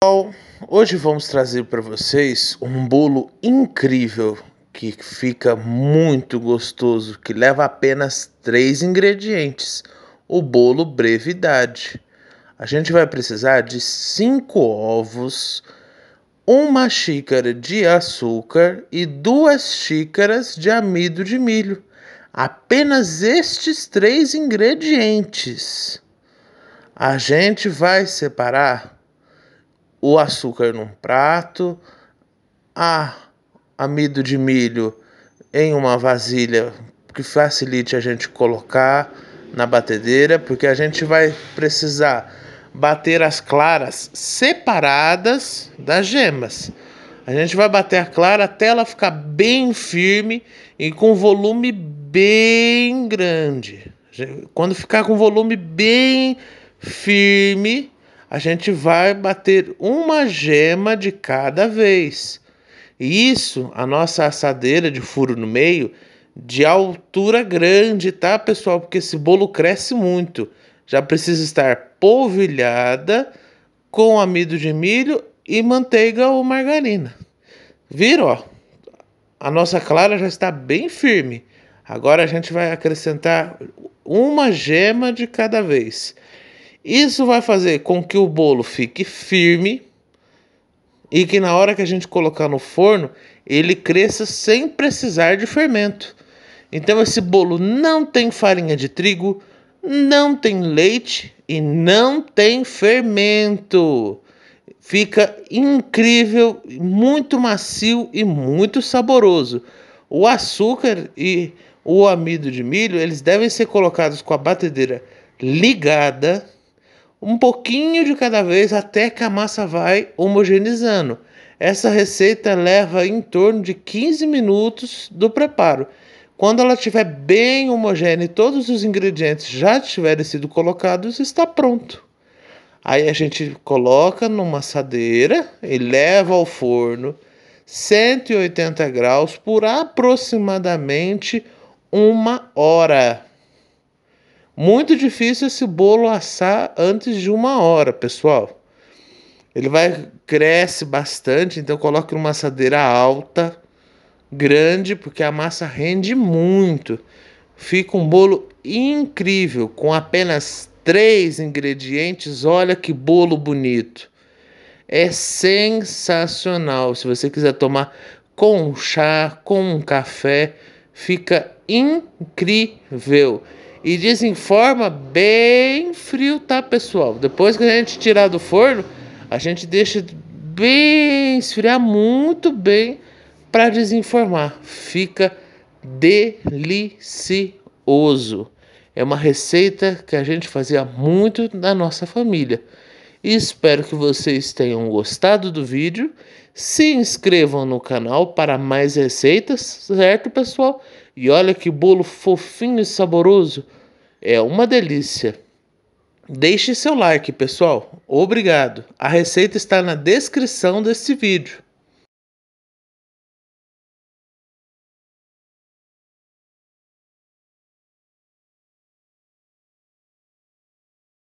Pessoal, hoje vamos trazer para vocês um bolo incrível que fica muito gostoso, que leva apenas três ingredientes. O bolo brevidade. A gente vai precisar de cinco ovos, uma xícara de açúcar e duas xícaras de amido de milho. Apenas estes três ingredientes. A gente vai separar o açúcar num prato, a amido de milho em uma vasilha que facilite a gente colocar na batedeira, porque a gente vai precisar bater as claras separadas das gemas. A gente vai bater a clara até ela ficar bem firme e com volume bem grande. Quando ficar com volume bem firme, a gente vai bater uma gema de cada vez. E isso, a nossa assadeira de furo no meio, de altura grande, tá, pessoal? Porque esse bolo cresce muito. Já precisa estar polvilhada com amido de milho e manteiga ou margarina. Viram, ó? A nossa clara já está bem firme. Agora a gente vai acrescentar uma gema de cada vez. Isso vai fazer com que o bolo fique firme e que na hora que a gente colocar no forno, ele cresça sem precisar de fermento. Então esse bolo não tem farinha de trigo, não tem leite e não tem fermento. Fica incrível, muito macio e muito saboroso. O açúcar e o amido de milho, eles devem ser colocados com a batedeira ligada um pouquinho de cada vez até que a massa vai homogeneizando. Essa receita leva em torno de 15 minutos do preparo. Quando ela estiver bem homogênea e todos os ingredientes já tiverem sido colocados, está pronto. Aí a gente coloca numa assadeira e leva ao forno 180 graus por aproximadamente uma hora. Muito difícil esse bolo assar antes de uma hora, pessoal. Ele vai cresce bastante, então coloque numa assadeira alta, grande, porque a massa rende muito. Fica um bolo incrível com apenas três ingredientes. Olha que bolo bonito! É sensacional. Se você quiser tomar com um chá, com um café, fica incrível. E desenforma bem frio, tá, pessoal? Depois que a gente tirar do forno, a gente deixa bem esfriar muito bem para desenformar. Fica delicioso. É uma receita que a gente fazia muito na nossa família. Espero que vocês tenham gostado do vídeo. Se inscrevam no canal para mais receitas, certo, pessoal? E olha que bolo fofinho e saboroso. É uma delícia. Deixe seu like, pessoal. Obrigado. A receita está na descrição desse vídeo.